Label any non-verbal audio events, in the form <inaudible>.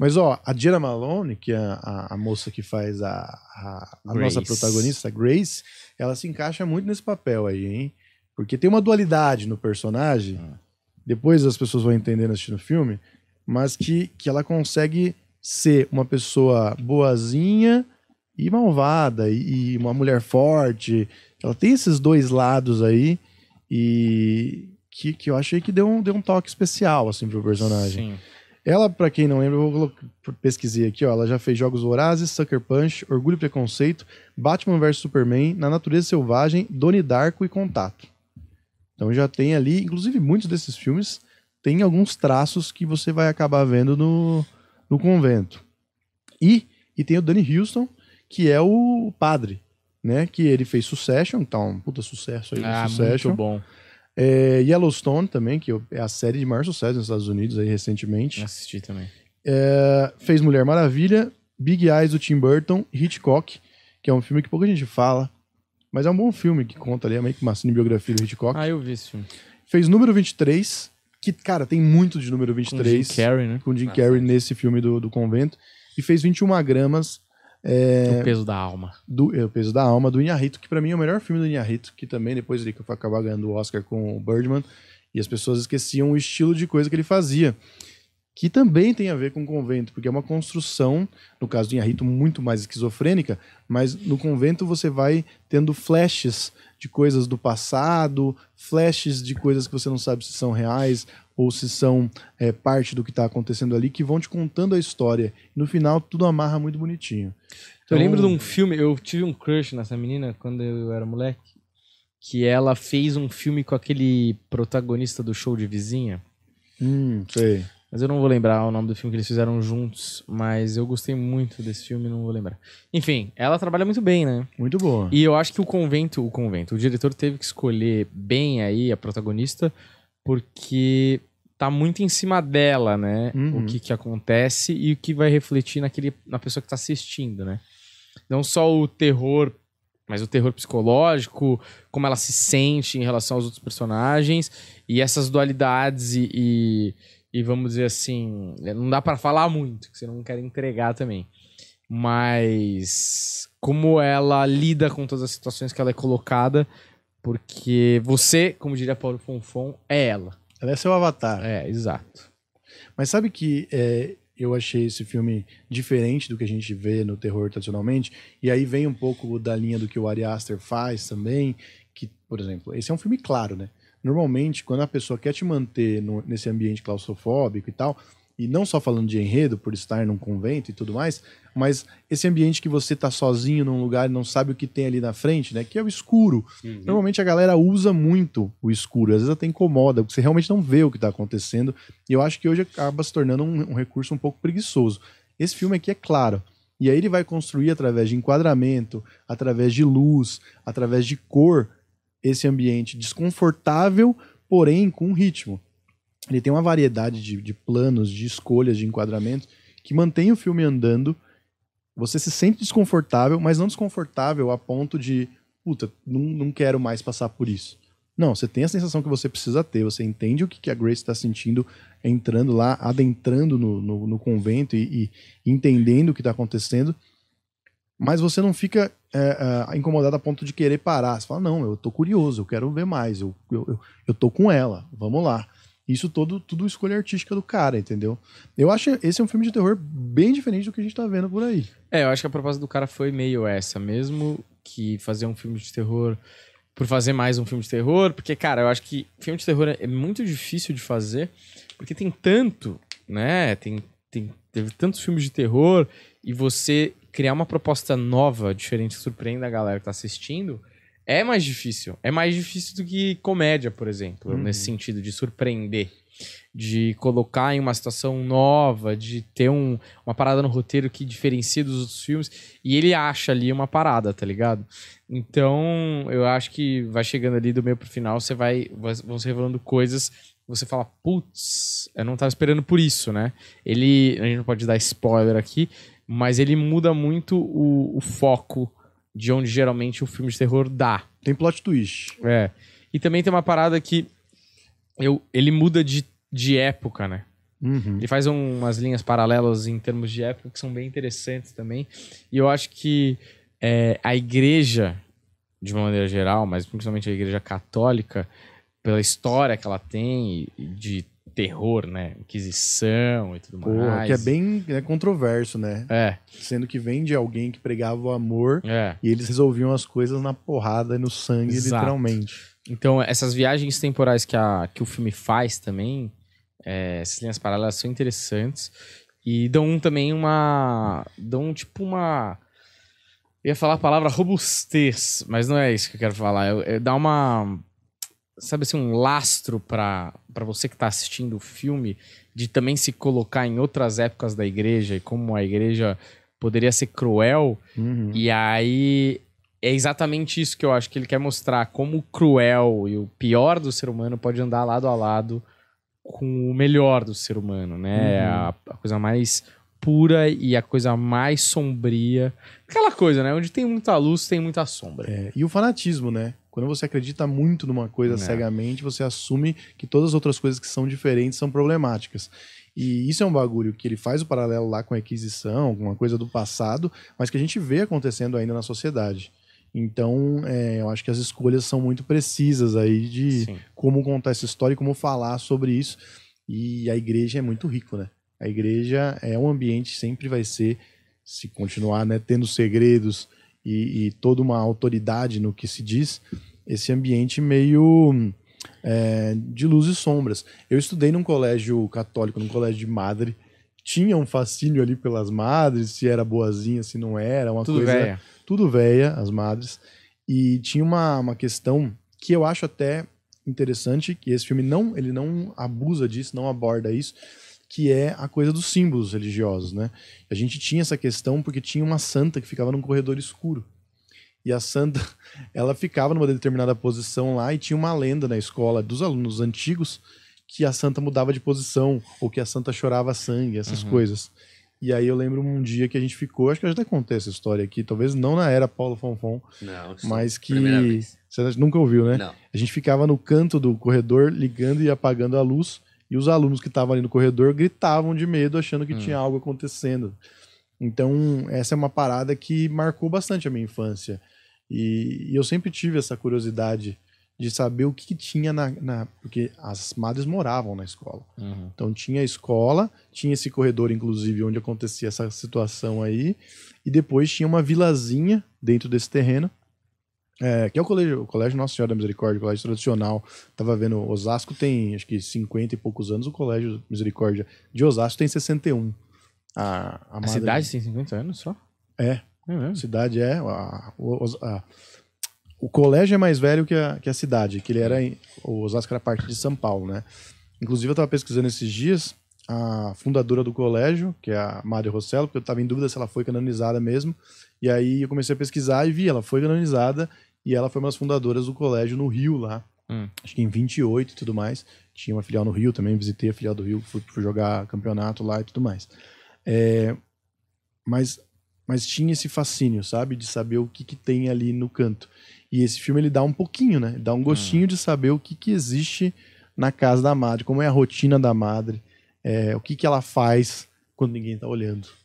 Mas, ó, a Jenna Malone, que é a, a moça que faz a, a, a nossa protagonista, a Grace, ela se encaixa muito nesse papel aí, hein? Porque tem uma dualidade no personagem, ah. depois as pessoas vão entendendo assistindo o filme, mas que, que ela consegue ser uma pessoa boazinha e malvada, e, e uma mulher forte. Ela tem esses dois lados aí, e que, que eu achei que deu um, deu um toque especial, assim, pro personagem. Sim. Ela, para quem não lembra, eu vou pesquisei aqui, ó, ela já fez jogos Vorazes, Sucker Punch, Orgulho e Preconceito, Batman vs Superman, Na Natureza Selvagem, Doni Darko e Contato. Então já tem ali, inclusive muitos desses filmes tem alguns traços que você vai acabar vendo no, no convento. E, e tem o Danny Houston, que é o padre, né? Que ele fez Succession, então, tá um puta sucesso aí ah, Succession. Muito bom. É, Yellowstone também, que é a série de maior sucesso nos Estados Unidos aí recentemente. Assisti também. É, fez Mulher Maravilha, Big Eyes do Tim Burton, Hitchcock, que é um filme que pouca gente fala, mas é um bom filme que conta ali, é meio que uma cinebiografia do Hitchcock. Ah, eu vi esse filme. Fez Número 23, que, cara, tem muito de Número 23. Com Jim Carrey, né? Com Jim ah, Carrey nesse filme do, do convento. E fez 21 gramas, é, o peso da alma. Do, é, o peso da alma do Inharito, que para mim é o melhor filme do Inharito, que também depois ele foi acabar ganhando o Oscar com o Birdman, e as pessoas esqueciam o estilo de coisa que ele fazia, que também tem a ver com o convento, porque é uma construção, no caso do Inharito, muito mais esquizofrênica, mas no convento você vai tendo flashes de coisas do passado, flashes de coisas que você não sabe se são reais ou se são é, parte do que está acontecendo ali, que vão te contando a história. No final, tudo amarra muito bonitinho. Então... Eu lembro de um filme, eu tive um crush nessa menina quando eu era moleque, que ela fez um filme com aquele protagonista do show de vizinha. Hum, sei. Mas eu não vou lembrar o nome do filme que eles fizeram juntos, mas eu gostei muito desse filme, não vou lembrar. Enfim, ela trabalha muito bem, né? Muito boa. E eu acho que o convento, o convento, o diretor teve que escolher bem aí a protagonista, porque tá muito em cima dela, né? Uhum. O que, que acontece e o que vai refletir naquele, na pessoa que tá assistindo, né? Não só o terror, mas o terror psicológico, como ela se sente em relação aos outros personagens e essas dualidades e, e, e vamos dizer assim, não dá para falar muito, que você não quer entregar também. Mas como ela lida com todas as situações que ela é colocada, porque você, como diria Paulo Fonfon, é ela. Ela é seu avatar. É, exato. Mas sabe que é, eu achei esse filme diferente do que a gente vê no terror tradicionalmente? E aí vem um pouco da linha do que o Ari Aster faz também, que, por exemplo, esse é um filme claro, né? Normalmente, quando a pessoa quer te manter no, nesse ambiente claustrofóbico e tal, e não só falando de enredo, por estar num convento e tudo mais, mas esse ambiente que você tá sozinho num lugar e não sabe o que tem ali na frente, né? Que é o escuro. Uhum. Normalmente a galera usa muito o escuro, às vezes até incomoda, porque você realmente não vê o que tá acontecendo. E eu acho que hoje acaba se tornando um, um recurso um pouco preguiçoso. Esse filme aqui é claro. E aí ele vai construir através de enquadramento, através de luz, através de cor, esse ambiente desconfortável, porém com ritmo ele tem uma variedade de, de planos, de escolhas, de enquadramentos, que mantém o filme andando. Você se sente desconfortável, mas não desconfortável a ponto de, puta, não, não quero mais passar por isso. Não, você tem a sensação que você precisa ter, você entende o que, que a Grace está sentindo entrando lá, adentrando no, no, no convento e, e, entendendo o que está acontecendo, mas você não fica é, é, incomodado a ponto de querer parar. Você fala, não, eu tô curioso, eu quero ver mais, eu, eu, eu, eu tô com ela, vamos lá. Isso todo, tudo escolha artística do cara, entendeu? Eu acho esse é um filme de terror bem diferente do que a gente tá vendo por aí. É, eu acho que a proposta do cara foi meio essa, mesmo que fazer um filme de terror por fazer mais um filme de terror, porque, cara, eu acho que filme de terror é muito difícil de fazer, porque tem tanto, né? Tem, tem, teve tantos filmes de terror e você criar uma proposta nova, diferente, que surpreenda a galera que tá assistindo, é mais difícil. É mais difícil do que comédia, por exemplo, uhum. nesse sentido de surpreender, de colocar em uma situação nova, de ter um, uma parada no roteiro que diferencia dos outros filmes e ele acha ali uma parada, tá ligado? Então, eu acho que vai chegando ali do meio pro final, você vai vão se revelando coisas você fala, putz, eu não tava esperando por isso, né? Ele, a gente não pode dar spoiler aqui, mas ele muda muito o, o foco de onde geralmente o filme de terror dá. Tem plot twist. É. E também tem uma parada que eu, ele muda de, de época, né? Uhum. Ele faz um, umas linhas paralelas em termos de época que são bem interessantes também. E eu acho que é, a igreja, de uma maneira geral, mas principalmente a igreja católica, pela história que ela tem de terror, né? Inquisição e tudo Porra, mais. Que é bem né, controverso, né? É. Sendo que vem de alguém que pregava o amor é. e eles resolviam as coisas na porrada e no sangue, Exato. literalmente. Então, essas viagens temporais que, a, que o filme faz também, é, essas linhas paralelas são interessantes e dão também uma. dão tipo uma. Eu ia falar a palavra robustez, mas não é isso que eu quero falar. É, é, dá uma sabe assim, um lastro para você que está assistindo o filme de também se colocar em outras épocas da igreja e como a igreja poderia ser cruel. Uhum. E aí é exatamente isso que eu acho que ele quer mostrar, como o cruel e o pior do ser humano pode andar lado a lado com o melhor do ser humano, né? Uhum. A, a coisa mais pura e a coisa mais sombria. Aquela coisa, né? Onde tem muita luz, tem muita sombra. É, e o fanatismo, né? Quando você acredita muito numa coisa é. cegamente, você assume que todas as outras coisas que são diferentes são problemáticas. E isso é um bagulho que ele faz o paralelo lá com a aquisição, alguma coisa do passado, mas que a gente vê acontecendo ainda na sociedade. Então, é, eu acho que as escolhas são muito precisas aí de Sim. como contar essa história e como falar sobre isso. E a igreja é muito rico, né? A igreja é um ambiente que sempre vai ser, se continuar né, tendo segredos, e, e toda uma autoridade no que se diz, esse ambiente meio é, de luz e sombras. Eu estudei num colégio católico, num colégio de madre, tinha um fascínio ali pelas madres, se era boazinha, se não era, uma tudo coisa... Véia. Tudo véia, as madres. E tinha uma, uma questão que eu acho até interessante, que esse filme não, ele não abusa disso, não aborda isso, que é a coisa dos símbolos religiosos, né? A gente tinha essa questão porque tinha uma santa que ficava num corredor escuro. E a santa, <laughs> ela ficava numa determinada posição lá e tinha uma lenda na escola dos alunos antigos que a santa mudava de posição ou que a santa chorava sangue, essas uhum. coisas. E aí eu lembro um dia que a gente ficou, acho que eu já até contei essa história aqui, talvez não na era Paulo Fonfon, não, mas é que você nunca ouviu, né? Não. A gente ficava no canto do corredor ligando e apagando a luz e os alunos que estavam ali no corredor gritavam de medo, achando que hum. tinha algo acontecendo. Então, essa é uma parada que marcou bastante a minha infância. E, e eu sempre tive essa curiosidade de saber o que, que tinha na, na, Porque as madres moravam na escola. Uhum. Então tinha a escola, tinha esse corredor, inclusive, onde acontecia essa situação aí. E depois tinha uma vilazinha dentro desse terreno é, que é o colégio, o colégio Nossa Senhora da Misericórdia, o colégio tradicional. Tava vendo, Osasco tem acho que 50 e poucos anos, o colégio Misericórdia de Osasco tem 61. A, a, a Madre... cidade tem 50 anos só? É. é mesmo? Cidade é. A, a, o colégio é mais velho que a, que a cidade, que ele era. Em, o Osasco era parte de São Paulo, né? Inclusive, eu tava pesquisando esses dias a fundadora do colégio, que é a Mário Rossello, porque eu tava em dúvida se ela foi canonizada mesmo. E aí eu comecei a pesquisar e vi, ela foi canonizada e ela foi uma das fundadoras do colégio no Rio lá. Hum. Acho que em 28 e tudo mais. Tinha uma filial no Rio também, visitei a filial do Rio, fui, fui jogar campeonato lá e tudo mais. É, mas, mas tinha esse fascínio, sabe? De saber o que, que tem ali no canto. E esse filme ele dá um pouquinho, né? dá um gostinho hum. de saber o que, que existe na casa da madre, como é a rotina da madre, é, o que, que ela faz quando ninguém tá olhando.